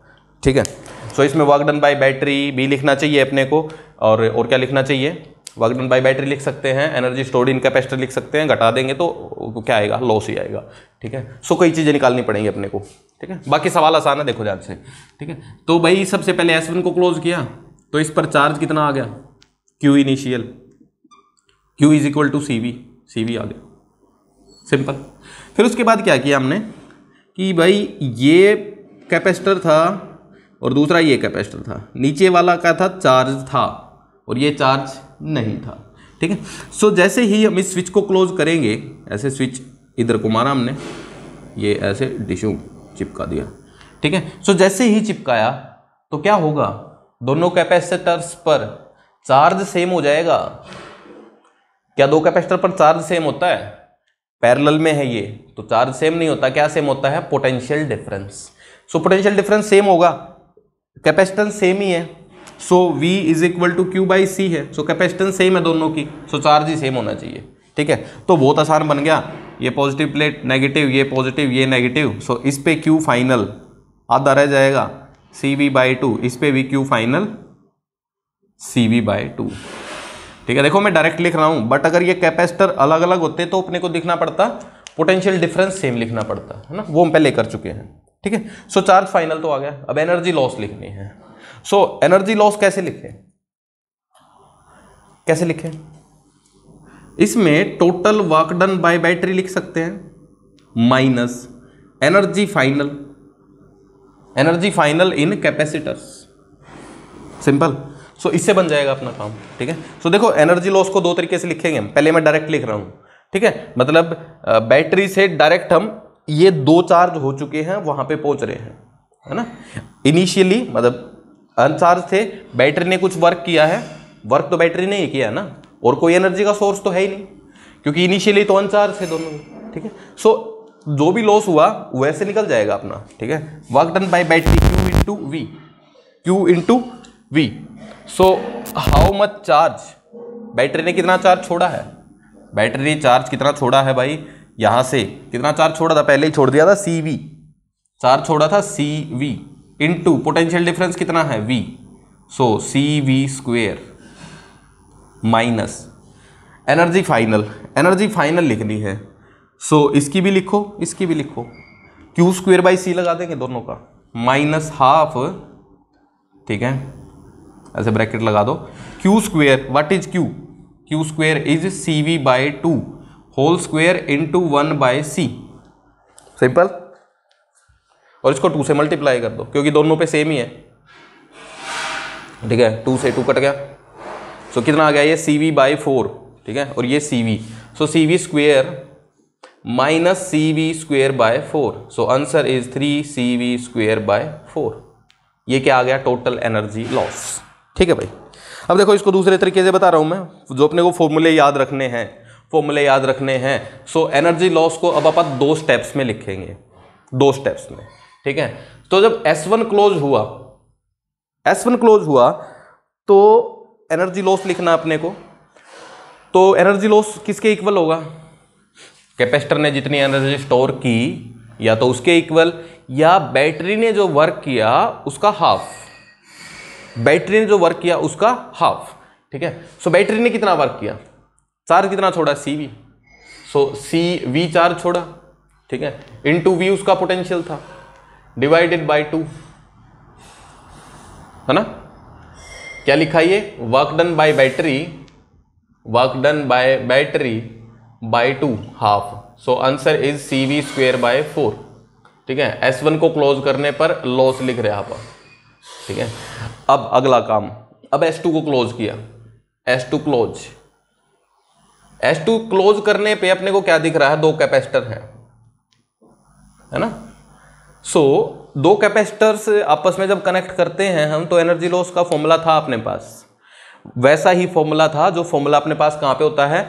ठीक है सो so, इसमें वर्क डन बाय बैटरी भी लिखना चाहिए अपने को और और क्या लिखना चाहिए वर्क डन बाई बैटरी लिख सकते हैं एनर्जी स्टोर्ड इन कैपेसिटर लिख सकते हैं घटा देंगे तो क्या आएगा लॉस ही आएगा ठीक है सो कई चीज़ें निकालनी पड़ेंगी अपने को ठीक है बाकी सवाल आसान है देखो ध्यान से ठीक है तो भाई सबसे पहले एस को क्लोज किया तो इस पर चार्ज कितना आ गया Q initial Q is equal to C V C V आ गया सिंपल फिर उसके बाद क्या किया हमने कि भाई ये कैपेसिटर था और दूसरा ये कैपेसिटर था नीचे वाला क्या था चार्ज था और ये चार्ज नहीं था ठीक है सो जैसे ही हम इस स्विच को क्लोज करेंगे ऐसे स्विच इधर को मारा हमने ये ऐसे डिशू चिपका दिया ठीक है सो जैसे ही चिपकाया तो क्या होगा दोनों कैपेसिटर्स पर चार्ज सेम हो जाएगा क्या दो कैपेसिटर पर चार्ज सेम होता है पैरेलल में है ये तो चार्ज सेम नहीं होता क्या सेम होता है potential difference so potential difference same होगा कैपेसिटेंस सेम ही है so V is equal to Q by C है सो कैपेसिटेंस सेम है दोनों की सो so चार्ज ही सेम होना चाहिए ठीक है तो बहुत आसान बन गया ये पॉजिटिव प्लेट नेगेटिव ये पॉजिटिव ये नेगेटिव सो so इस पे Q फाइनल आधा रह जाएगा सी वी बाई टू इस पे भी Q final C V by two ठीक है देखो मैं डायरेक्ट लिख रहा हूँ बट अगर ये कैपेसिटर अलग अलग होते तो अपने को दिखना पड़ता पोटेंशियल डिफरेंस सेम लिखना पड़ता है ना वो हम पहले कर चुके हैं ठीक है सो चार्ज फाइनल तो आ गया अब एनर्जी लॉस लिखनी है सो एनर्जी लॉस कैसे लिखें कैसे लिखें इसमें total work done by battery लिख सकते हैं minus energy final energy final in capacitors simple so इससे बन जाएगा अपना काम ठीक है सो देखो एनर्जी लॉस को दो तरीके से लिखेंगे हम पहले मैं डायरेक्ट लिख रहा हूं ठीक है मतलब बैटरी से डायरेक्ट हम ये दो चार्ज हो चुके हैं वहां पे पहुंच रहे हैं है ना इनिशियली मतलब अनचार्ज थे बैटरी ने कुछ वर्क किया है वर्क तो बैटरी ने ही किया ना और कोई एनर्जी का सोर्स तो है ही नहीं क्योंकि इनिशियली तो अनचार्ज थे दोनों ठीक है सो जो भी लॉस हुआ वैसे निकल जाएगा अपना ठीक है work done by battery Q into V Q into V so how much charge battery ने कितना चार्ज छोड़ा है बैटरी ने चार्ज कितना छोड़ा है भाई यहाँ से कितना चार्ज छोड़ा था पहले ही छोड़ दिया था सी वी चार्ज छोड़ा था C V two potential difference कितना है V so C V square minus energy final energy final लिखनी है सो so, इसकी भी लिखो इसकी भी लिखो क्यू स्क्वेयर बाई सी लगा देंगे दोनों का माइनस हाफ ठीक है ऐसे ब्रैकेट लगा दो Q square what is Q Q square is C V by two whole square into one by C simple और इसको टू से मल्टीप्लाई कर दो क्योंकि दोनों पे सेम ही है ठीक है टू से टू कट गया सो so, कितना आ गया ये सी वी बाई फोर ठीक है और ये C V so C V square minus C V square by four so answer is three C V square by four ये क्या आ गया टोटल एनर्जी लॉस ठीक है भाई अब देखो इसको दूसरे तरीके से बता रहा हूँ मैं जो अपने को फॉर्मूले याद रखने हैं फॉर्मूले याद रखने हैं सो एनर्जी लॉस को अब आप दो स्टेप्स में लिखेंगे दो स्टेप्स में ठीक है तो जब एस वन क्लोज हुआ एस वन क्लोज हुआ तो एनर्जी लॉस लिखना अपने को तो एनर्जी लॉस किसके इक्वल होगा कैपेसिटर ने जितनी एनर्जी स्टोर की या तो उसके इक्वल या बैटरी ने जो वर्क किया उसका हाफ बैटरी ने जो वर्क किया उसका हाफ ठीक है सो बैटरी ने कितना वर्क किया चार्ज कितना छोड़ा C V so C V charge छोड़ा ठीक है इन टू वी उसका पोटेंशियल था डिवाइडेड बाय टू है ना क्या लिखा ये work done by battery work done by battery by two half so answer is C V square by four ठीक है एस वन को क्लोज करने पर लॉस लिख रहे आप ठीक है अब अगला काम अब एस टू को क्लोज किया S two close S two close करने पे अपने को क्या दिख रहा है दो कैपेसिटर हैं है ना सो so, दो कैपेसिटर्स आपस में जब कनेक्ट करते हैं हम तो एनर्जी लॉस का फॉर्मूला था अपने पास वैसा ही फॉर्मूला था जो फॉर्मूला अपने पास कहाँ पे होता है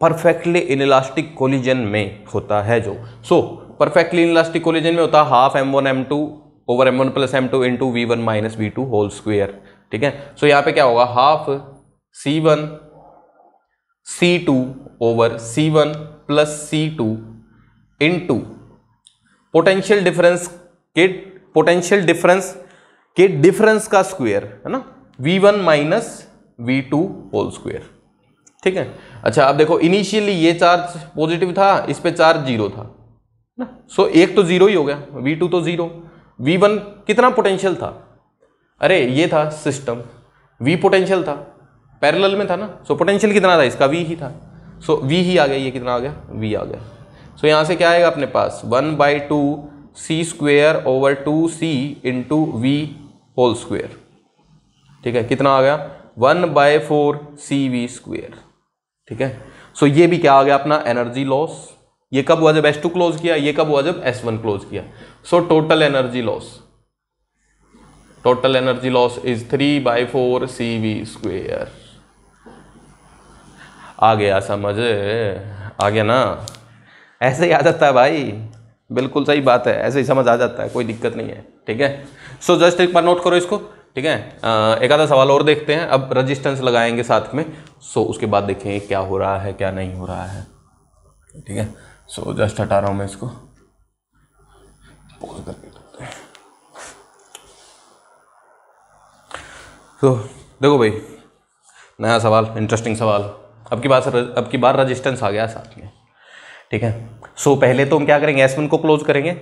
परफेक्टली इनलास्टिक कोलिजन में होता है जो सो परफेक्टली इनलास्टिक कोलिजन में होता है half M one M two over M one plus M two into V one minus V two whole square ठीक है सो so, यहाँ पे क्या होगा half C one C two over C one plus C two into potential difference के potential difference के difference का square है ना V one minus V two whole square ठीक है अच्छा अब देखो इनिशियली ये चार्ज पॉजिटिव था इस पर चार्ज जीरो था ना सो एक तो जीरो ही हो गया वी टू तो जीरो वी वन कितना पोटेंशियल था अरे ये था सिस्टम वी पोटेंशियल था पैरेलल में था ना सो पोटेंशियल कितना था इसका वी ही था सो वी ही आ गया ये कितना आ गया वी आ गया सो यहाँ से क्या आएगा अपने पास one by two C square over two C into V whole square ठीक है कितना आ गया one by four C V square ठीक है सो so, ये भी क्या आ गया अपना एनर्जी लॉस ये कब हुआ जब एस टू क्लोज किया ये कब हुआ जब एस वन क्लोज किया so total energy loss total energy loss is three by four C V square आ गया समझ आ गया ना ऐसे ही आ जाता है भाई बिल्कुल सही बात है ऐसे ही समझ आ जाता है कोई दिक्कत नहीं है ठीक है सो जस्ट एक बार नोट करो इसको ठीक है एक आधा सवाल और देखते हैं अब रजिस्टेंस लगाएंगे साथ में सो उसके बाद देखेंगे क्या हो रहा है क्या नहीं हो रहा है ठीक है सो जस्ट हटा रहा हूँ मैं इसको तो देखो भाई नया सवाल इंटरेस्टिंग सवाल अब की बात अब की बार रजिस्टेंस आ गया साथ में ठीक है सो पहले तो हम क्या करेंगे एस वन को क्लोज करेंगे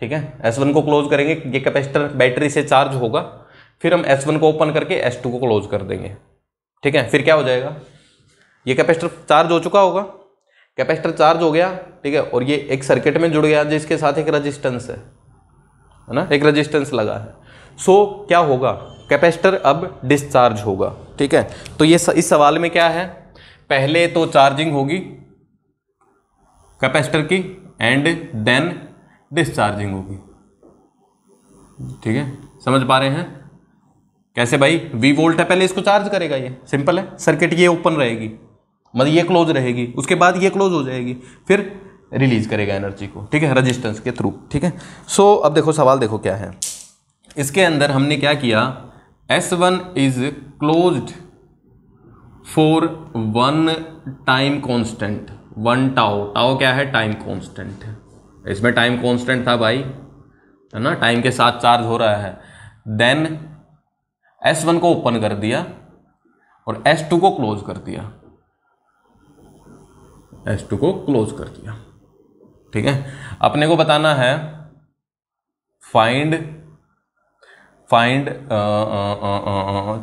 ठीक है एस वन को क्लोज करेंगे ये कैपेसिटर बैटरी से चार्ज होगा फिर हम एस वन को ओपन करके एस टू को क्लोज कर देंगे ठीक है फिर क्या हो जाएगा ये कैपेसिटर चार्ज हो चुका होगा कैपेसिटर चार्ज हो गया ठीक है और ये एक सर्किट में जुड़ गया जिसके साथ एक रजिस्टेंस है है ना एक रजिस्टेंस लगा है सो so, क्या होगा कैपेसिटर अब डिस्चार्ज होगा ठीक है तो ये इस सवाल में क्या है पहले तो चार्जिंग होगी कैपेसिटर की एंड देन डिस्चार्जिंग होगी ठीक है समझ पा रहे हैं कैसे भाई वी वोल्ट है पहले इसको चार्ज करेगा ये सिंपल है सर्किट ये ओपन रहेगी मतलब ये क्लोज रहेगी उसके बाद ये क्लोज हो जाएगी फिर रिलीज करेगा एनर्जी को ठीक है रेजिस्टेंस के थ्रू ठीक है सो अब देखो सवाल देखो क्या है इसके अंदर हमने क्या किया S one is close for one time constant one tau tau क्या है टाइम कॉन्स्टेंट इसमें टाइम कॉन्स्टेंट था भाई है ना टाइम के साथ चार्ज हो रहा है देन एस वन को ओपन कर दिया और एस टू को क्लोज कर दिया एस टू को क्लोज कर दिया ठीक है अपने को बताना है find find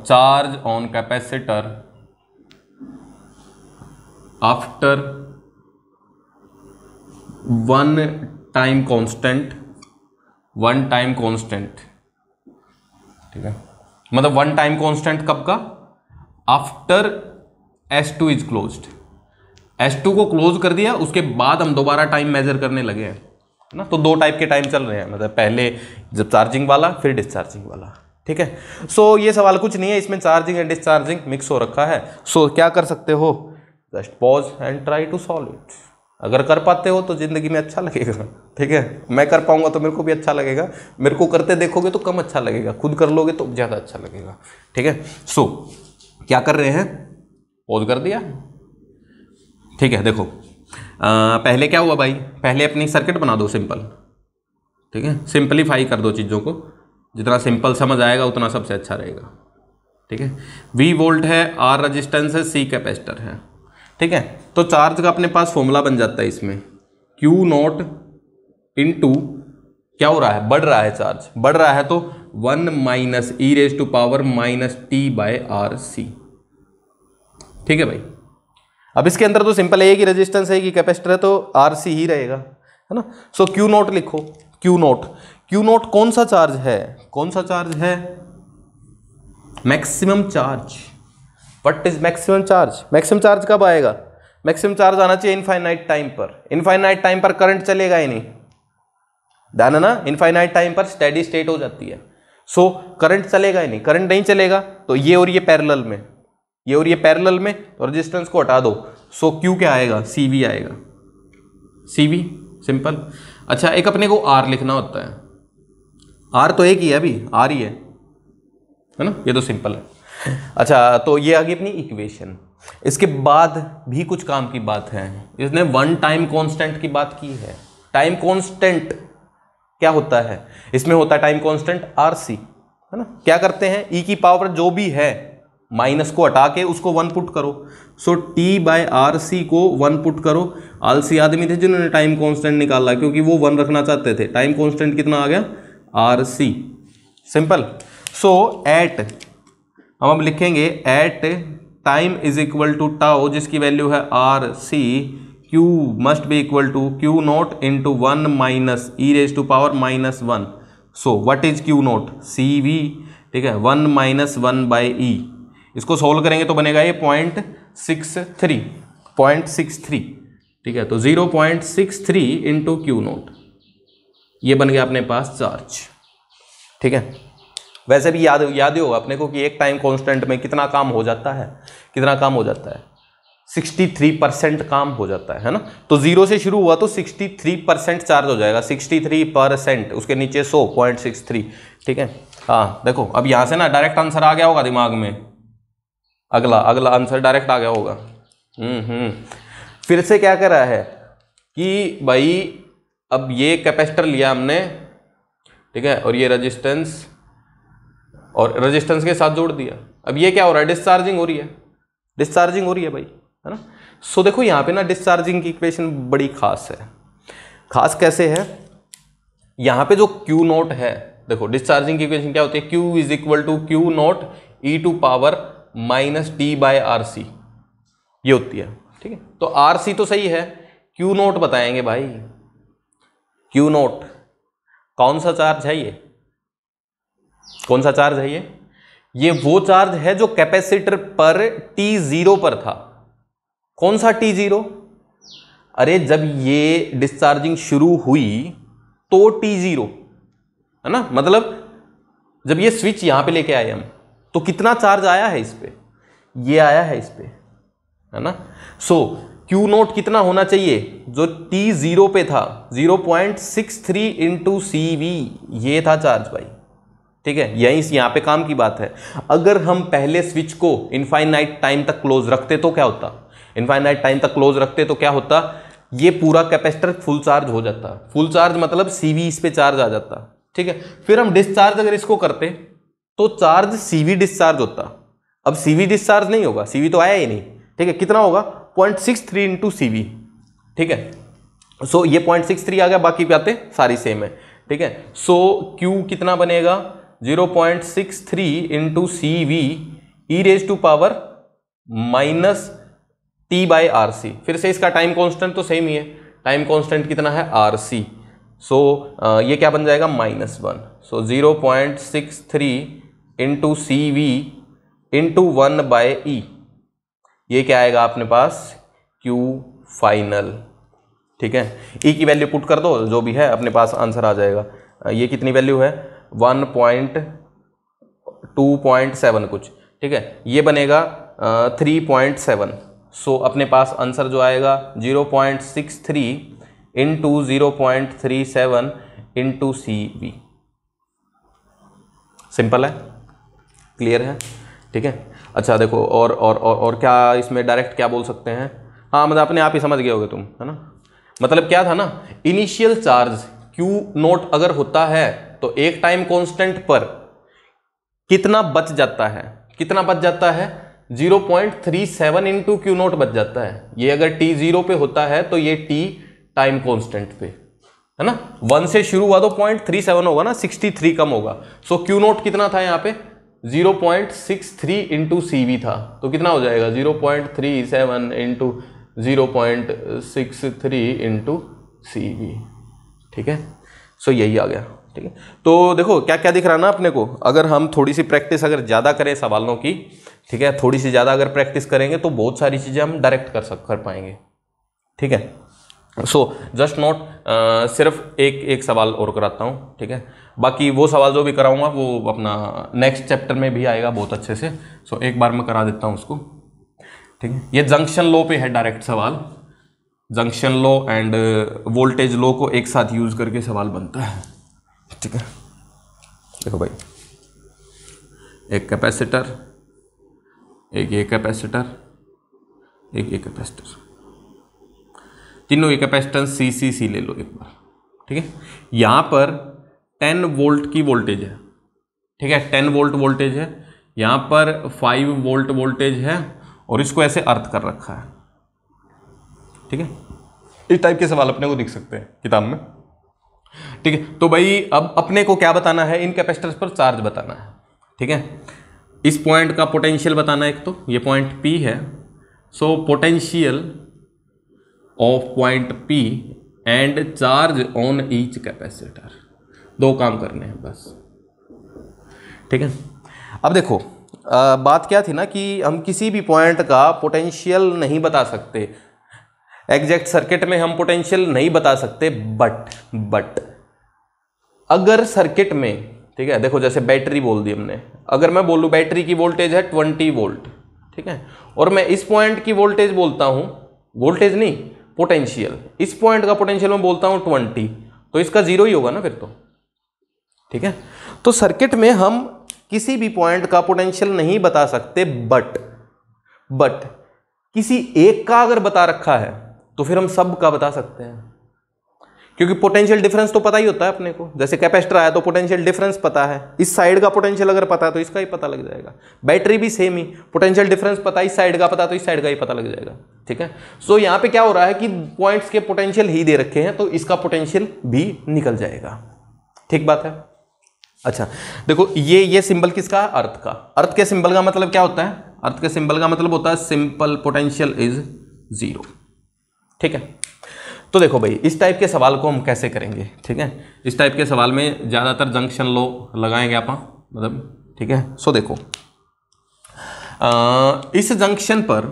charge on capacitor after one time constant one time constant ठीक है मतलब वन टाइम कांस्टेंट कब का after S two is close S two को क्लोज कर दिया उसके बाद हम दोबारा टाइम मेजर करने लगे हैं ना तो दो टाइप के टाइम चल रहे हैं मतलब पहले जब चार्जिंग वाला फिर डिस्चार्जिंग वाला ठीक है सो so, ये सवाल कुछ नहीं है इसमें चार्जिंग एंड डिस्चार्जिंग मिक्स हो रखा है सो so, क्या कर सकते हो just pause and try to solve it अगर कर पाते हो तो ज़िंदगी में अच्छा लगेगा ठीक है मैं कर पाऊँगा तो मेरे को भी अच्छा लगेगा मेरे को करते देखोगे तो कम अच्छा लगेगा खुद कर लोगे तो ज़्यादा अच्छा लगेगा ठीक है सो क्या कर रहे हैं पॉज कर दिया ठीक है देखो आ, पहले क्या हुआ भाई पहले अपनी सर्किट बना दो सिंपल ठीक है सिंपलीफाई कर दो चीज़ों को जितना सिंपल समझ आएगा उतना सबसे अच्छा रहेगा ठीक है वी वोल्ट है आर रजिस्टेंस है सी कैपेसिटर है ठीक है तो चार्ज का अपने पास फॉर्मूला बन जाता है इसमें क्यू नॉट इन टू क्या हो रहा है बढ़ रहा है चार्ज बढ़ रहा है तो one minus E raise to power minus T by R C ठीक है भाई अब इसके अंदर तो सिंपल है कि रेजिस्टेंस है कि कैपेसिटर है तो आर सी ही रहेगा है ना सो क्यू नोट लिखो क्यू नोट क्यू नोट कौन सा चार्ज है कौन सा चार्ज है maximum charge what is maximum charge maximum charge कब आएगा मैक्सिमम चार्ज आना चाहिए इनफाइनाइट टाइम पर इनफाइनाइट टाइम पर करंट चलेगा ही नहीं ध्यान है ना इनफाइनाइट टाइम पर स्टेडी स्टेट हो जाती है सो so, करंट चलेगा ही नहीं करंट नहीं चलेगा तो ये और ये पैरेलल में ये और ये पैरेलल में तो रेजिस्टेंस को हटा दो सो so, क्यू क्या आएगा सी वी आएगा सी वी सिंपल अच्छा एक अपने को आर लिखना होता है आर तो एक ही है अभी आर ही है है ना ये तो सिंपल है अच्छा तो ये आ गई अपनी इक्वेशन इसके बाद भी कुछ काम की बात है इसने वन टाइम कांस्टेंट की बात की है टाइम कांस्टेंट क्या होता है इसमें होता है टाइम कांस्टेंट आर सी है ना क्या करते हैं ई e की पावर जो भी है माइनस को हटा के उसको वन पुट करो so T by R C को वन पुट करो आलसी आदमी थे जिन्होंने टाइम कांस्टेंट निकाला क्योंकि वो वन रखना चाहते थे टाइम कांस्टेंट कितना आ गया R C simple so at हम अब लिखेंगे at time is equal to tau जिसकी वैल्यू है R C Q must be equal to Q naught into one minus E raise to power minus one so what is Q naught C V ठीक है one minus one by E इसको solve करेंगे तो बनेगा ये point six three point six three ठीक है तो zero point six three into Q naught ये बन गया अपने पास चार्ज ठीक है वैसे भी याद याद ही होगा अपने को कि एक टाइम कॉन्स्टेंट में कितना काम हो जाता है कितना काम हो जाता है 63 परसेंट काम हो जाता है है ना तो जीरो से शुरू हुआ तो 63 परसेंट चार्ज हो जाएगा 63 परसेंट उसके नीचे सो पॉइंट सिक्स थ्री ठीक है हाँ देखो अब यहाँ से ना डायरेक्ट आंसर आ गया होगा दिमाग में अगला अगला आंसर डायरेक्ट आ गया होगा हम्म, हम्म। फिर से क्या कर रहा है कि भाई अब ये कैपेसिटर लिया हमने ठीक है और ये रजिस्टेंस और रेजिस्टेंस के साथ जोड़ दिया अब ये क्या हो रहा है डिस्चार्जिंग हो रही है डिस्चार्जिंग हो रही है भाई है ना सो देखो यहाँ पे ना डिस्चार्जिंग की इक्वेशन बड़ी खास है खास कैसे है यहाँ पे जो Q नोट है देखो डिस्चार्जिंग की इक्वेशन क्या होती है Q is equal to Q naught E to power minus T by R C ये होती है ठीक है तो आर सी तो सही है क्यू नोट बताएंगे भाई क्यू नोट कौन सा चार्ज है ये कौन सा चार्ज है ये ये वो चार्ज है जो कैपेसिटर पर टी जीरो पर था कौन सा टी जीरो अरे जब ये डिस्चार्जिंग शुरू हुई तो टी है ना मतलब जब ये स्विच यहां पे लेके आए हम तो कितना चार्ज आया है इस पर यह आया है इस पर है ना सो क्यू नोट कितना होना चाहिए जो टी जीरो पे था zero point six three into C V ये था चार्ज भाई ठीक है यही यहाँ पे काम की बात है अगर हम पहले स्विच को इनफाइनाइट टाइम तक क्लोज रखते तो क्या होता इनफाइनाइट टाइम तक क्लोज रखते तो क्या होता ये पूरा कैपेसिटर फुल चार्ज हो जाता फुल चार्ज मतलब सीवी इस पे चार्ज आ जाता ठीक है फिर हम डिस्चार्ज अगर इसको करते तो चार्ज सीवी डिस्चार्ज होता अब सीवी डिस्चार्ज नहीं होगा सीवी तो आया ही नहीं ठीक है कितना होगा point six three into C V ठीक है सो ये पॉइंट सिक्स थ्री आ गया बाकी आते सारी सेम है ठीक है सो क्यू कितना बनेगा zero point six three into C V E raise to power minus T by R C फिर से इसका टाइम कांस्टेंट तो सेम ही है टाइम कांस्टेंट कितना है आर सी सो ये क्या बन जाएगा minus one so zero point six three into C V into one by E ये क्या आएगा आपने पास क्यू फाइनल ठीक है ई e की वैल्यू पुट कर दो जो भी है अपने पास आंसर आ जाएगा ये कितनी वैल्यू है one point two point seven कुछ ठीक है ये बनेगा थ्री पॉइंट सेवन सो अपने पास आंसर जो आएगा zero point six three into zero point three seven into C V simple है क्लियर है ठीक है अच्छा देखो और और और और क्या इसमें डायरेक्ट क्या बोल सकते हैं हाँ मतलब अपने आप ही समझ गए होगे तुम है ना मतलब क्या था ना इनिशियल चार्ज क्यू नोट अगर होता है तो एक टाइम कांस्टेंट पर कितना बच जाता है कितना बच जाता है 0.37 point three seven into Q naught बच जाता है ये अगर टी जीरो पे होता है तो ये टी टाइम कांस्टेंट पे है ना वन से शुरू हुआ तो पॉइंट थ्री सेवन होगा ना सिक्सटी थ्री कम होगा सो क्यू नोट कितना था यहाँ पे zero point six three into C V था तो कितना हो जाएगा zero point three seven into zero point six three into C V ठीक है सो यही आ गया ठीक है तो देखो क्या क्या दिख रहा है ना अपने को अगर हम थोड़ी सी प्रैक्टिस अगर ज़्यादा करें सवालों की ठीक है थोड़ी सी ज़्यादा अगर प्रैक्टिस करेंगे तो बहुत सारी चीज़ें हम डायरेक्ट कर सक कर पाएंगे ठीक है सो जस्ट नॉट सिर्फ एक एक सवाल और कराता हूँ ठीक है बाकी वो सवाल जो भी कराऊंगा वो अपना नेक्स्ट चैप्टर में भी आएगा बहुत अच्छे से सो so, एक बार मैं करा देता हूँ उसको ठीक है ये जंक्शन लॉ पे है डायरेक्ट सवाल junction law and voltage law को एक साथ यूज़ करके सवाल बनता है ठीक है देखो भाई एक कैपेसिटर एक ये कैपेसिटर एक ये कैपेसिटर तीनों ये कैपेसिटेंस सी सी सी ले लो एक बार ठीक है यहाँ पर टेन वोल्ट की वोल्टेज है ठीक है टेन वोल्ट वोल्टेज है यहाँ पर फाइव वोल्ट वोल्टेज है और इसको ऐसे अर्थ कर रखा है ठीक है इस टाइप के सवाल अपने को दिख सकते हैं किताब में ठीक है तो भाई अब अपने को क्या बताना है इन कैपेसिटर्स पर चार्ज बताना है ठीक है इस पॉइंट का पोटेंशियल बताना है एक तो ये पॉइंट पी है so potential of point P and charge on each capacitor दो काम करने हैं बस ठीक है अब देखो आ, बात क्या थी ना कि हम किसी भी पॉइंट का पोटेंशियल नहीं बता सकते एग्जैक्ट सर्किट में हम पोटेंशियल नहीं बता सकते बट बट अगर सर्किट में ठीक है देखो जैसे बैटरी बोल दी हमने अगर मैं बोलूँ बैटरी की वोल्टेज है ट्वेंटी वोल्ट ठीक है और मैं इस पॉइंट की वोल्टेज बोलता हूँ वोल्टेज नहीं पोटेंशियल इस पॉइंट का पोटेंशियल मैं बोलता हूँ ट्वेंटी तो इसका जीरो ही होगा ना फिर तो ठीक है तो सर्किट में हम किसी भी पॉइंट का पोटेंशियल नहीं बता सकते बट बट किसी एक का अगर बता रखा है तो फिर हम सब का बता सकते हैं क्योंकि पोटेंशियल डिफरेंस तो पता ही होता है अपने को जैसे कैपेसिटर आया तो पोटेंशियल डिफरेंस पता है इस साइड का पोटेंशियल अगर पता है तो इसका ही पता लग जाएगा बैटरी भी सेम ही पोटेंशियल डिफरेंस पता है इस साइड का पता तो इस साइड का ही पता लग जाएगा ठीक है सो so, यहाँ पे क्या हो रहा है कि पॉइंट्स के पोटेंशियल ही दे रखे हैं तो इसका पोटेंशियल भी निकल जाएगा ठीक बात है अच्छा देखो ये ये सिंबल किसका अर्थ का अर्थ के सिंबल का मतलब क्या होता है अर्थ के सिंबल का मतलब होता है सिंपल पोटेंशियल इज जीरो ठीक है तो देखो भाई इस टाइप के सवाल को हम कैसे करेंगे ठीक है इस टाइप के सवाल में ज़्यादातर जंक्शन लो लगाएंगे आप हाँ? मतलब ठीक है सो देखो आ, इस जंक्शन पर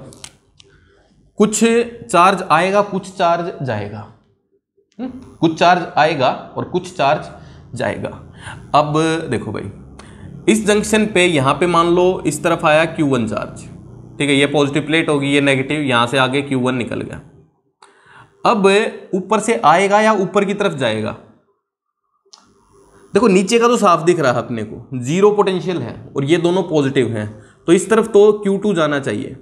कुछ चार्ज आएगा कुछ चार्ज जाएगा हुँ? हम्म? कुछ चार्ज आएगा और कुछ चार्ज जाएगा अब देखो भाई इस जंक्शन पे यहाँ पे मान लो इस तरफ आया Q1 चार्ज ठीक है ये पॉजिटिव प्लेट होगी ये नेगेटिव यहाँ से आगे Q1 निकल गया अब ऊपर से आएगा या ऊपर की तरफ जाएगा देखो नीचे का तो साफ दिख रहा है अपने को जीरो पोटेंशियल है और ये दोनों पॉजिटिव हैं तो इस तरफ तो Q2 जाना चाहिए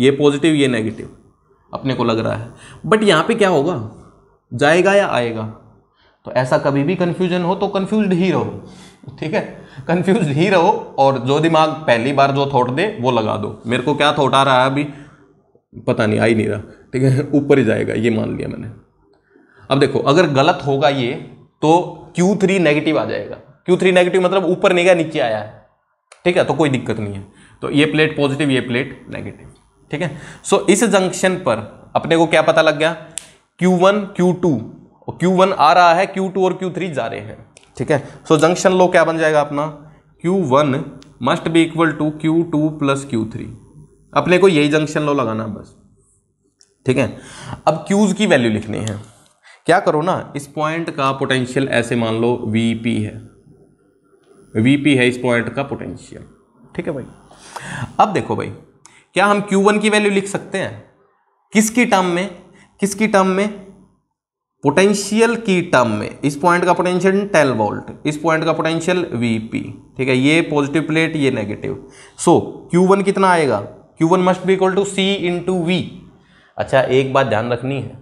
ये पॉजिटिव ये नेगेटिव अपने को लग रहा है बट यहाँ पे क्या होगा जाएगा या आएगा तो ऐसा कभी भी कन्फ्यूजन हो तो कन्फ्यूज ही रहो ठीक है कन्फ्यूज ही रहो और जो दिमाग पहली बार जो थोट दे वो लगा दो मेरे को क्या थोट आ रहा है अभी पता नहीं आ ही नहीं रहा ठीक है ऊपर ही जाएगा ये मान लिया मैंने अब देखो अगर गलत होगा ये तो Q3 नेगेटिव आ जाएगा Q3 नेगेटिव मतलब ऊपर नहीं गया नीचे आया है ठीक है तो कोई दिक्कत नहीं है तो ये प्लेट पॉजिटिव ये प्लेट नेगेटिव ठीक है सो इस जंक्शन पर अपने को क्या पता लग गया Q1 Q2 और Q1 आ रहा है Q2 और Q3 जा रहे हैं ठीक है सो जंक्शन लो क्या बन जाएगा अपना Q1 must be equal to Q2 plus Q three अपने को यही जंक्शन लो लगाना बस ठीक है अब क्यूज़ की वैल्यू लिखनी है क्या करो ना इस पॉइंट का पोटेंशियल ऐसे मान लो वी पी है वी पी है इस पॉइंट का पोटेंशियल ठीक है भाई अब देखो भाई क्या हम क्यू वन की वैल्यू लिख सकते हैं किसकी टर्म में किसकी टर्म में पोटेंशियल की टर्म में इस पॉइंट का पोटेंशियल टेल वोल्ट इस पॉइंट का पोटेंशियल वी पी ठीक है ये पॉजिटिव प्लेट ये नेगेटिव सो क्यू वन कितना आएगा Q one must be equal to C two V अच्छा एक बात ध्यान रखनी है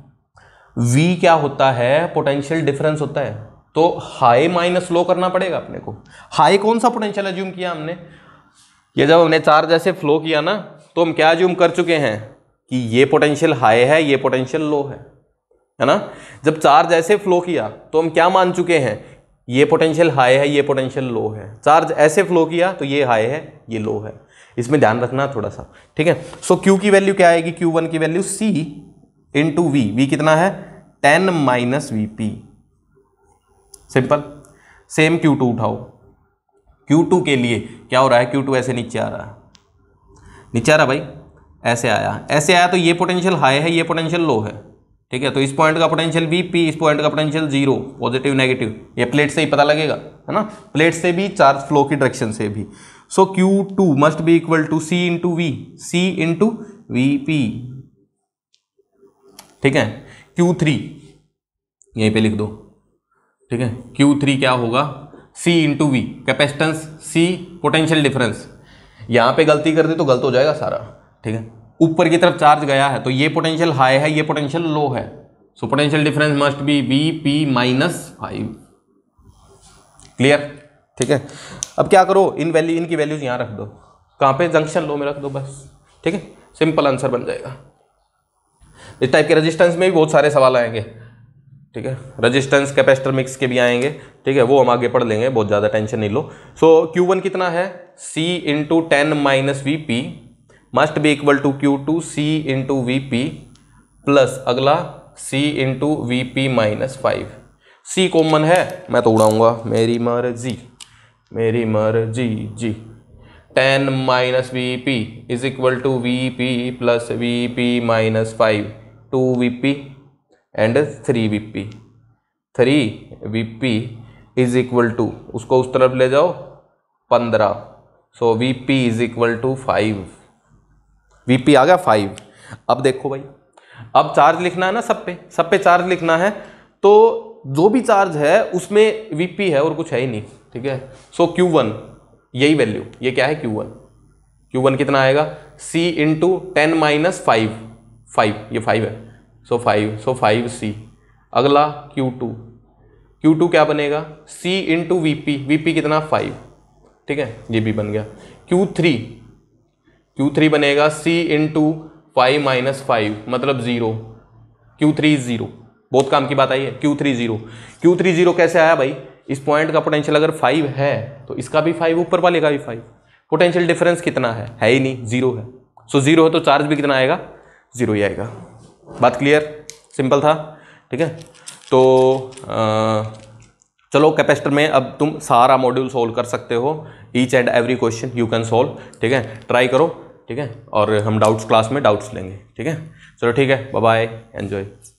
वी क्या होता है पोटेंशियल डिफरेंस होता है तो हाई माइनस लो करना पड़ेगा अपने को हाई कौन सा पोटेंशियल एज्यूम किया हमने ये जब हमने चार्ज ऐसे फ्लो किया ना तो हम क्या एज्यूम कर चुके हैं कि ये पोटेंशियल हाई है ये पोटेंशियल लो है है ना जब चार्ज ऐसे फ्लो किया तो हम क्या मान चुके हैं ये पोटेंशियल हाई है ये पोटेंशियल लो है चार्ज ऐसे फ्लो किया तो ये हाई है ये लो है इसमें ध्यान रखना थोड़ा सा ठीक है सो क्यू की वैल्यू क्या आएगी क्यू वन की value C into V V कितना है ten minus V P simple same Q two उठाओ क्यू टू के लिए क्या हो रहा है क्यू टू ऐसे नीचे आ रहा है नीचे आ रहा भाई ऐसे आया ऐसे आया तो ये पोटेंशियल हाई है ये पोटेंशियल लो है ठीक है तो इस पॉइंट का पोटेंशियल वी पी इस पॉइंट का पोटेंशियल जीरो पॉजिटिव नेगेटिव ये प्लेट से ही पता लगेगा है ना प्लेट से भी चार्ज फ्लो की डायरेक्शन से भी so q2 must be equal to c into v c into vp ठीक है q3 यहीं पे लिख दो ठीक है q3 क्या होगा c into V capacitance c potential difference यहां पे गलती कर दी तो गलत हो जाएगा सारा ठीक है ऊपर की तरफ चार्ज गया है तो ये पोटेंशियल हाई है ये पोटेंशियल लो है so potential difference must be V P minus five clear ठीक है अब क्या करो इन वैल्यू इनकी वैल्यूज यहाँ रख दो कहाँ पे जंक्शन लो में रख दो बस ठीक है सिंपल आंसर बन जाएगा इस टाइप के रजिस्टेंस में भी बहुत सारे सवाल आएंगे ठीक है रजिस्टेंस कैपेसिटर मिक्स के भी आएंगे ठीक है वो हम आगे पढ़ लेंगे बहुत ज़्यादा टेंशन नहीं लो सो क्यू वन कितना है C into ten minus V P must be equal to Q two C into V P plus अगला C into V P minus five C common है मैं तो उड़ाऊंगा मेरी मर्जी मेरी मर्जी जी ten minus V P is equal to V P plus V P minus five two V P and three V P three V P is equal to उसको उस तरफ ले जाओ पंद्रह so V P is equal to five V P आ गया five अब देखो भाई अब चार्ज लिखना है ना सब पे सब पे चार्ज लिखना है तो जो भी चार्ज है उसमें वी पी है और कुछ है ही नहीं ठीक है सो क्यू वन यही वैल्यू ये क्या है क्यू वन क्यू वन कितना आएगा C into ten minus five five ये फाइव है so five so five C अगला क्यू टू क्यू टू क्या बनेगा C into V P V P कितना फाइव ठीक है ये भी बन गया क्यू थ्री क्यू थ्री बनेगा C into five minus five मतलब ज़ीरो क्यू थ्री ज़ीरो बहुत काम की बात आई है Q three zero Q three zero कैसे आया भाई इस पॉइंट का पोटेंशियल अगर फाइव है तो इसका भी फाइव ऊपर वाले का भी फाइव पोटेंशियल डिफरेंस कितना है है ही नहीं जीरो है सो so, जीरो है तो चार्ज भी कितना आएगा जीरो ही आएगा बात क्लियर सिंपल था ठीक है तो आ, चलो कैपेसिटर में अब तुम सारा मॉड्यूल सोल्व कर सकते हो each and every question you can solve ठीक है ट्राई करो ठीक है और हम डाउट्स क्लास में डाउट्स लेंगे ठीक है चलो ठीक है बाय बाय एन्जॉय